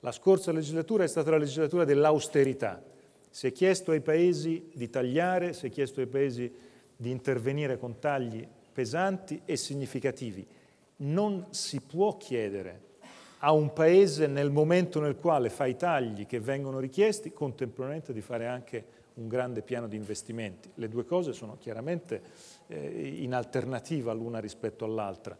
La scorsa legislatura è stata la legislatura dell'austerità. Si è chiesto ai paesi di tagliare, si è chiesto ai paesi di intervenire con tagli pesanti e significativi. Non si può chiedere a un paese nel momento nel quale fa i tagli che vengono richiesti, contemporaneamente di fare anche un grande piano di investimenti. Le due cose sono chiaramente eh, in alternativa l'una rispetto all'altra.